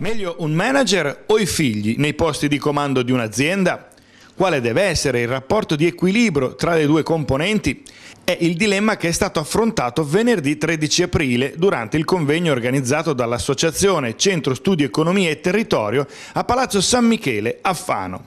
Meglio un manager o i figli nei posti di comando di un'azienda? Quale deve essere il rapporto di equilibrio tra le due componenti? È il dilemma che è stato affrontato venerdì 13 aprile durante il convegno organizzato dall'Associazione Centro Studi Economia e Territorio a Palazzo San Michele a Fano.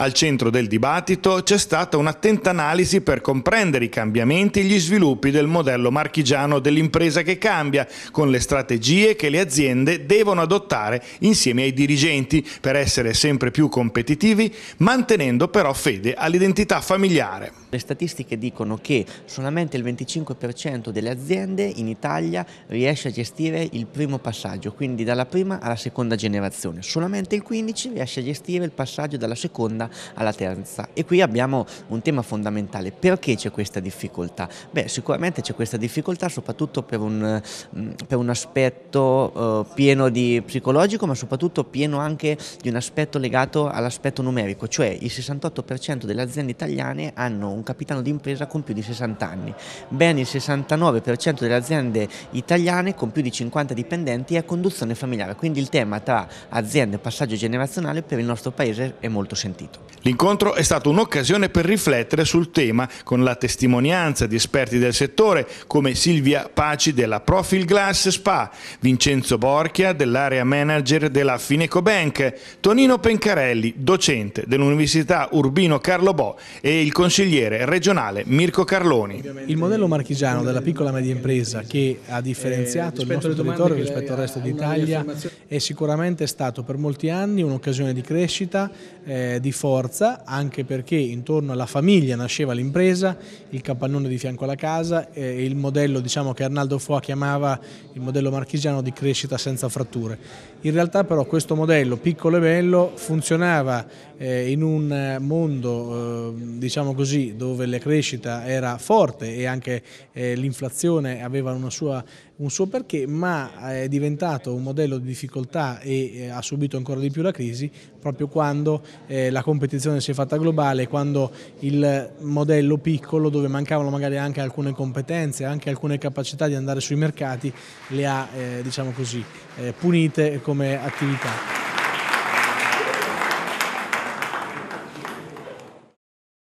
Al centro del dibattito c'è stata un'attenta analisi per comprendere i cambiamenti e gli sviluppi del modello marchigiano dell'impresa che cambia, con le strategie che le aziende devono adottare insieme ai dirigenti per essere sempre più competitivi, mantenendo però fede all'identità familiare. Le statistiche dicono che solamente il 25% delle aziende in Italia riesce a gestire il primo passaggio, quindi dalla prima alla seconda generazione, solamente il 15% riesce a gestire il passaggio dalla seconda alla terza. E qui abbiamo un tema fondamentale. Perché c'è questa difficoltà? Beh, sicuramente c'è questa difficoltà soprattutto per un, mm, per un aspetto eh, pieno di psicologico, ma soprattutto pieno anche di un aspetto legato all'aspetto numerico, cioè il 68% delle aziende italiane hanno un capitano d'impresa con più di 60 anni, ben il 69% delle aziende italiane con più di 50 dipendenti è a conduzione familiare, quindi il tema tra aziende e passaggio generazionale per il nostro paese è molto sentito passato. L'incontro è stato un'occasione per riflettere sul tema con la testimonianza di esperti del settore come Silvia Paci della Profil Glass Spa, Vincenzo Borchia dell'area manager della Fineco Bank, Tonino Pencarelli, docente dell'Università Urbino Carlo Bo e il consigliere regionale Mirko Carloni. Il modello marchigiano della piccola e media impresa che ha differenziato il eh, nostro territorio rispetto al resto d'Italia è sicuramente stato per molti anni un'occasione di crescita, eh, di forza, anche perché intorno alla famiglia nasceva l'impresa, il capannone di fianco alla casa e il modello diciamo, che Arnaldo Foa chiamava il modello marchigiano di crescita senza fratture. In realtà però questo modello piccolo e bello funzionava eh, in un eh, mondo eh, diciamo così, dove la crescita era forte e anche eh, l'inflazione aveva sua, un suo perché, ma eh, è diventato un modello di difficoltà e eh, ha subito ancora di più la crisi proprio quando la competizione si è fatta globale, quando il modello piccolo dove mancavano magari anche alcune competenze, anche alcune capacità di andare sui mercati, le ha eh, diciamo così, eh, punite come attività.